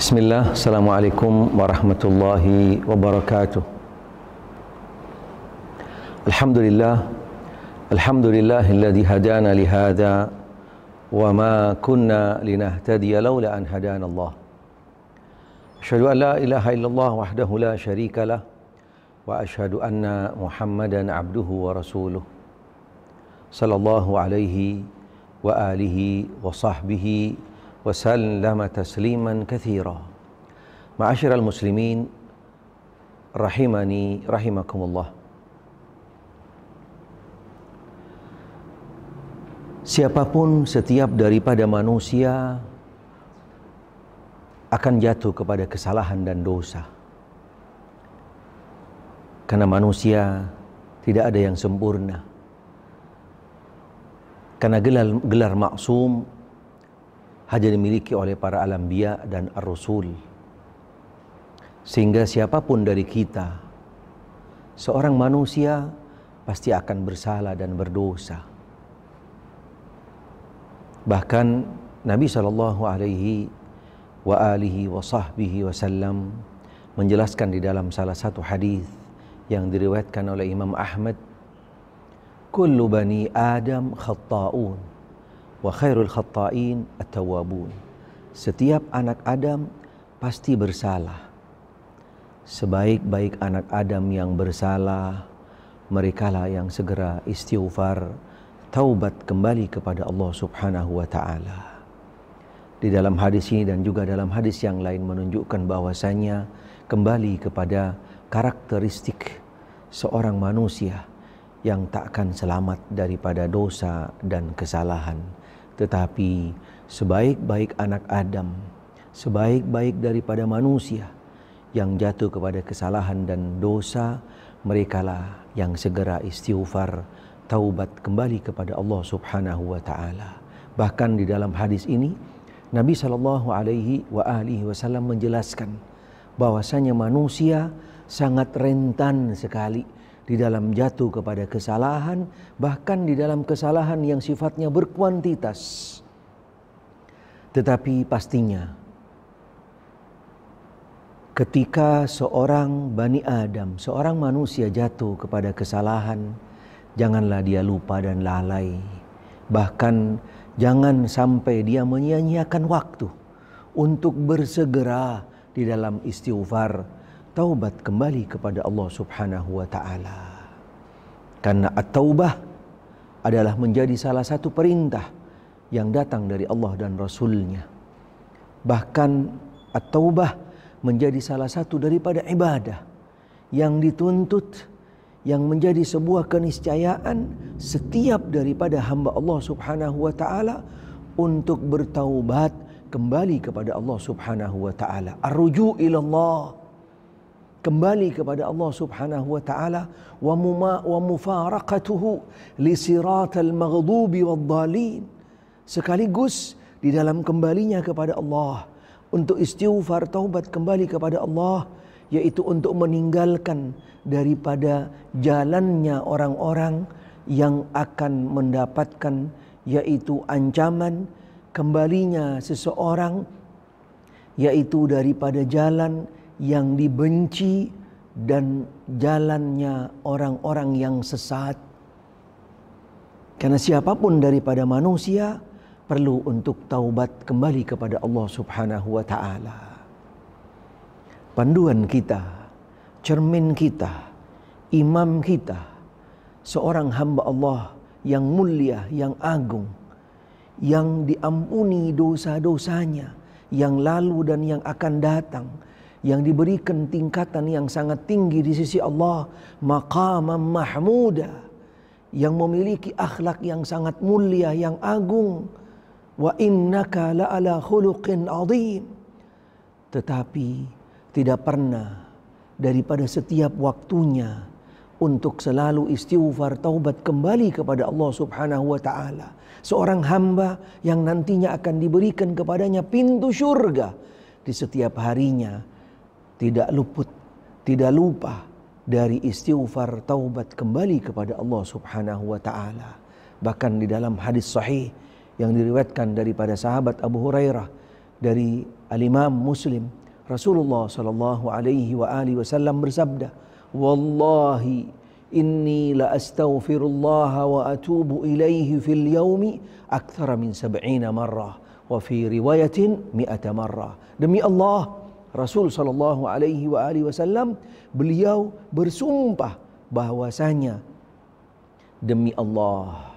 بسم الله السلام عليكم ورحمة الله وبركاته الحمد لله الحمد لله الذي هدانا لهذا وما كنا لنهتدي لولا أن هدانا الله أشهد أن لا إله إلا الله وحده لا شريك له وأشهد أن محمدا عبده ورسوله صلى الله عليه وآله وصحبه وسلم تسليما كثيرا معاشر المسلمين رحمني رحمكم الله Siapapun setiap daripada manusia akan jatuh kepada kesalahan dan dosa. Karena manusia tidak ada yang sempurna. Karena gelar, gelar maksum hanya dimiliki oleh para alambiya dan ar-rasul. Sehingga siapapun dari kita, seorang manusia pasti akan bersalah dan berdosa. Bahkan Nabi saw Alaihi wa alihi wa sahbihi wasallam menjelaskan di dalam salah satu hadis yang diriwayatkan oleh Imam Ahmad kullu bani adam khatta'un wa khairul khatta'in at-tawwabun. Setiap anak Adam pasti bersalah. Sebaik-baik anak Adam yang bersalah, merekalah yang segera istighfar, taubat kembali kepada Allah Subhanahu wa taala. Di dalam hadis ini dan juga dalam hadis yang lain menunjukkan bahwasanya kembali kepada karakteristik seorang manusia yang tak akan selamat daripada dosa dan kesalahan. Tetapi sebaik-baik anak Adam, sebaik-baik daripada manusia yang jatuh kepada kesalahan dan dosa, merekalah yang segera istighfar, taubat kembali kepada Allah Subhanahu wa taala. Bahkan di dalam hadis ini Nabi sallallahu alaihi wa alihi wasallam menjelaskan bahwasanya manusia sangat rentan sekali di dalam jatuh kepada kesalahan, bahkan di dalam kesalahan yang sifatnya berkuantitas. Tetapi pastinya, ketika seorang Bani Adam, seorang manusia jatuh kepada kesalahan, janganlah dia lupa dan lalai. Bahkan jangan sampai dia menyia-nyiakan waktu untuk bersegera di dalam istighfar taubat kembali kepada Allah Subhanahu wa taala. Karena at-taubah adalah menjadi salah satu perintah yang datang dari Allah dan Rasulnya. Bahkan at-taubah menjadi salah satu daripada ibadah yang dituntut yang menjadi sebuah keniscayaan setiap daripada hamba Allah Subhanahu wa taala untuk bertaubat kembali kepada Allah Subhanahu wa taala. ilallah kembali kepada Allah Subhanahu wa taala wa wa mufaraqatuhu li siratal maghdubi waddalin sekaligus di dalam kembalinya kepada Allah untuk istighfar taubat kembali kepada Allah yaitu untuk meninggalkan daripada jalannya orang-orang yang akan mendapatkan yaitu ancaman kembalinya seseorang yaitu daripada jalan yang dibenci dan jalannya orang-orang yang sesat. Karena siapapun daripada manusia perlu untuk taubat kembali kepada Allah Subhanahu wa taala. Panduan kita, cermin kita, imam kita, seorang hamba Allah yang mulia, yang agung, yang diampuni dosa-dosanya, yang lalu dan yang akan datang yang diberikan tingkatan yang sangat tinggi di sisi Allah maqamam mahmuda yang memiliki akhlak yang sangat mulia yang agung wa innaka la ala khuluqin azim tetapi tidak pernah daripada setiap waktunya untuk selalu istighfar taubat kembali kepada Allah Subhanahu wa taala seorang hamba yang nantinya akan diberikan kepadanya pintu surga di setiap harinya tidak luput, tidak lupa dari istighfar taubat kembali kepada Allah Subhanahu wa taala. Bahkan di dalam hadis sahih yang diriwayatkan daripada sahabat Abu Hurairah dari al-Imam Muslim, Rasulullah sallallahu alaihi wa alihi wasallam bersabda, "Wallahi inni la astaghfirullah wa atubu ilaihi fil yaumi akthara min sab'ina marrah wa fi riwayatin 100 marrah." Demi Allah, Rasul Shallallahu Alaihi Wasallam beliau bersumpah bahwasanya demi Allah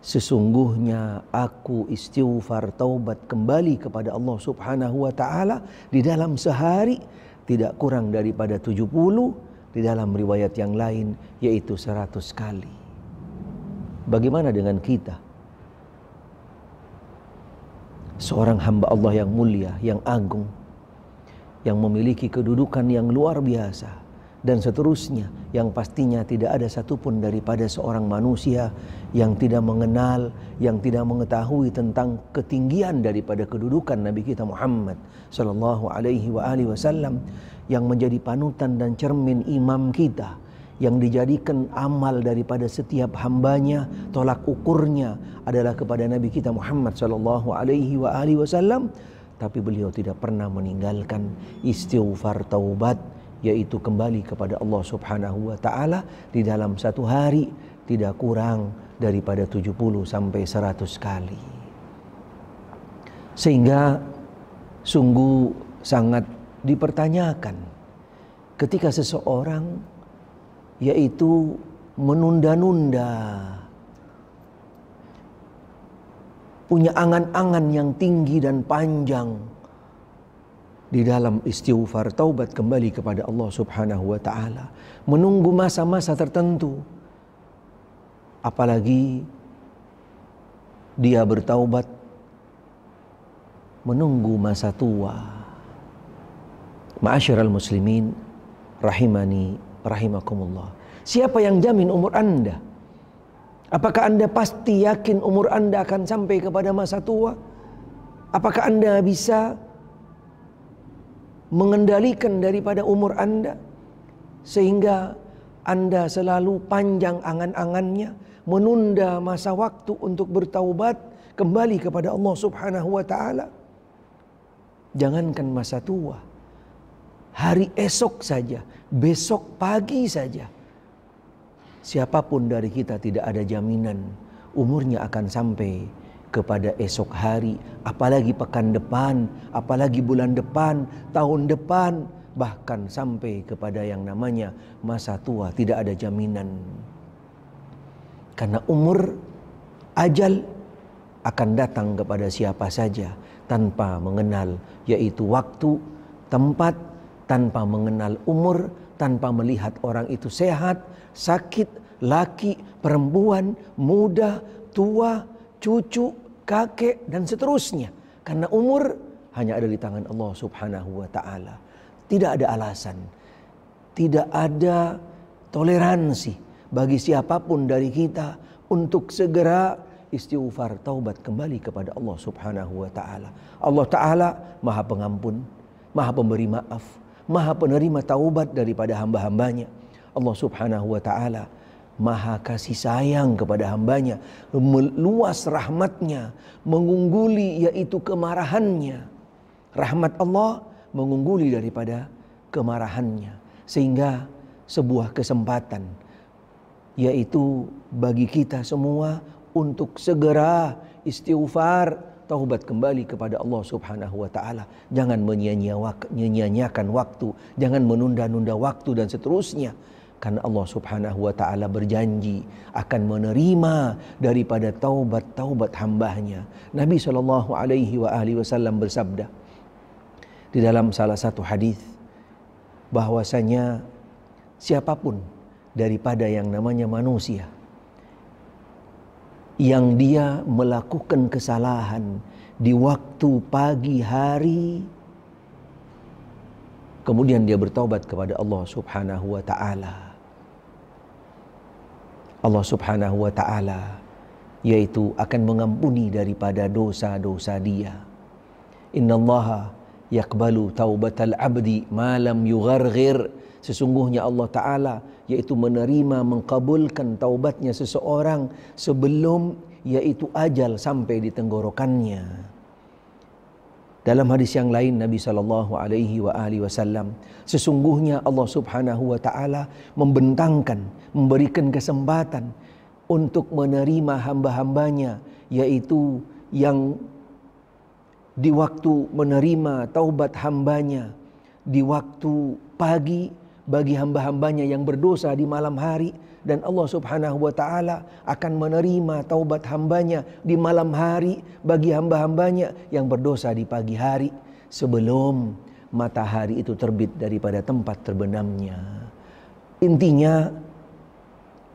sesungguhnya aku istighfar taubat kembali kepada Allah Subhanahu wa taala di dalam sehari tidak kurang daripada 70 di dalam riwayat yang lain yaitu 100 kali. Bagaimana dengan kita? seorang hamba Allah yang mulia, yang agung, yang memiliki kedudukan yang luar biasa, dan seterusnya, yang pastinya tidak ada satupun daripada seorang manusia yang tidak mengenal, yang tidak mengetahui tentang ketinggian daripada kedudukan Nabi kita Muhammad Sallallahu Alaihi Wasallam yang menjadi panutan dan cermin imam kita yang dijadikan amal daripada setiap hambanya, tolak ukurnya, adalah kepada Nabi kita Muhammad Shallallahu Alaihi Wasallam, tapi beliau tidak pernah meninggalkan istighfar taubat, yaitu kembali kepada Allah Subhanahu Wa Taala di dalam satu hari tidak kurang daripada 70 sampai 100 kali. Sehingga sungguh sangat dipertanyakan ketika seseorang yaitu menunda-nunda punya angan-angan yang tinggi dan panjang di dalam istighfar taubat kembali kepada Allah Subhanahu wa taala menunggu masa-masa tertentu apalagi dia bertaubat menunggu masa tua Ma'asyiral muslimin rahimani rahimakumullah siapa yang jamin umur Anda Apakah Anda pasti yakin umur Anda akan sampai kepada masa tua? Apakah Anda bisa mengendalikan daripada umur Anda sehingga Anda selalu panjang angan-angannya, menunda masa waktu untuk bertaubat kembali kepada Allah Subhanahu wa taala? Jangankan masa tua, hari esok saja, besok pagi saja siapapun dari kita tidak ada jaminan umurnya akan sampai kepada esok hari, apalagi pekan depan, apalagi bulan depan, tahun depan, bahkan sampai kepada yang namanya masa tua tidak ada jaminan. Karena umur ajal akan datang kepada siapa saja tanpa mengenal yaitu waktu, tempat, tanpa mengenal umur, tanpa melihat orang itu sehat, sakit, laki, perempuan, muda, tua, cucu, kakek, dan seterusnya. Karena umur hanya ada di tangan Allah Subhanahu wa Ta'ala. Tidak ada alasan, tidak ada toleransi bagi siapapun dari kita untuk segera istighfar taubat kembali kepada Allah Subhanahu wa taala. Allah taala Maha Pengampun, Maha Pemberi maaf, maha penerima taubat daripada hamba-hambanya. Allah subhanahu wa ta'ala maha kasih sayang kepada hambanya. Meluas rahmatnya, mengungguli yaitu kemarahannya. Rahmat Allah mengungguli daripada kemarahannya. Sehingga sebuah kesempatan yaitu bagi kita semua untuk segera istighfar taubat kembali kepada Allah Subhanahu wa taala. Jangan menyia-nyiakan waktu, jangan menunda-nunda waktu dan seterusnya. Karena Allah Subhanahu wa taala berjanji akan menerima daripada taubat-taubat hambanya. Nabi sallallahu alaihi wa alihi wasallam bersabda di dalam salah satu hadis bahwasanya siapapun daripada yang namanya manusia yang dia melakukan kesalahan di waktu pagi hari kemudian dia bertaubat kepada Allah Subhanahu wa taala Allah Subhanahu wa taala yaitu akan mengampuni daripada dosa-dosa dia innallaha yaqbalu taubatal abdi ma lam yugharghir Sesungguhnya Allah Ta'ala yaitu menerima, mengkabulkan taubatnya seseorang sebelum yaitu ajal sampai di tenggorokannya. Dalam hadis yang lain Nabi sallallahu alaihi wa wasallam, sesungguhnya Allah Subhanahu wa taala membentangkan, memberikan kesempatan untuk menerima hamba-hambanya yaitu yang di waktu menerima taubat hambanya di waktu pagi bagi hamba-hambanya yang berdosa di malam hari dan Allah Subhanahu wa taala akan menerima taubat hambanya di malam hari bagi hamba-hambanya yang berdosa di pagi hari sebelum matahari itu terbit daripada tempat terbenamnya. Intinya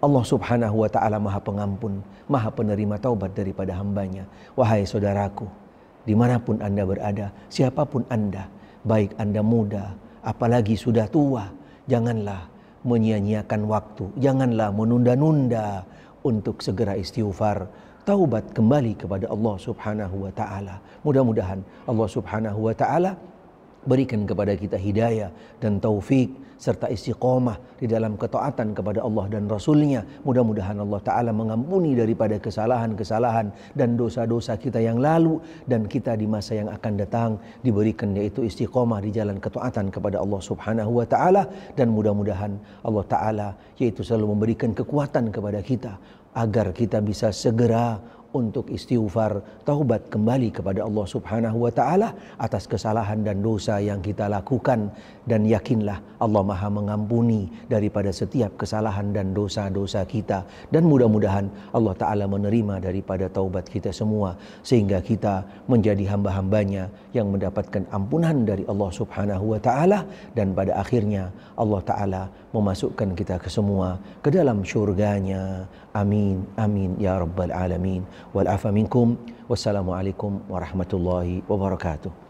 Allah subhanahu wa ta'ala maha pengampun, maha penerima taubat daripada hambanya. Wahai saudaraku, dimanapun anda berada, siapapun anda, baik anda muda, apalagi sudah tua, janganlah menyia-nyiakan waktu, janganlah menunda-nunda untuk segera istighfar, taubat kembali kepada Allah Subhanahu wa taala. Mudah-mudahan Allah Subhanahu wa taala Berikan kepada kita hidayah dan taufik serta istiqomah di dalam ketaatan kepada Allah dan Rasulnya. Mudah-mudahan Allah Ta'ala mengampuni daripada kesalahan-kesalahan dan dosa-dosa kita yang lalu dan kita di masa yang akan datang diberikan yaitu istiqomah di jalan ketaatan kepada Allah Subhanahu Wa Ta'ala dan mudah-mudahan Allah Ta'ala yaitu selalu memberikan kekuatan kepada kita agar kita bisa segera untuk istighfar, taubat kembali kepada Allah Subhanahu wa taala atas kesalahan dan dosa yang kita lakukan dan yakinlah Allah Maha mengampuni daripada setiap kesalahan dan dosa-dosa kita dan mudah-mudahan Allah taala menerima daripada taubat kita semua sehingga kita menjadi hamba-hambanya yang mendapatkan ampunan dari Allah Subhanahu wa taala dan pada akhirnya Allah taala memasukkan kita ke semua ke dalam syurganya. Amin amin ya rabbal alamin. والعفو منكم والسلام عليكم ورحمة الله وبركاته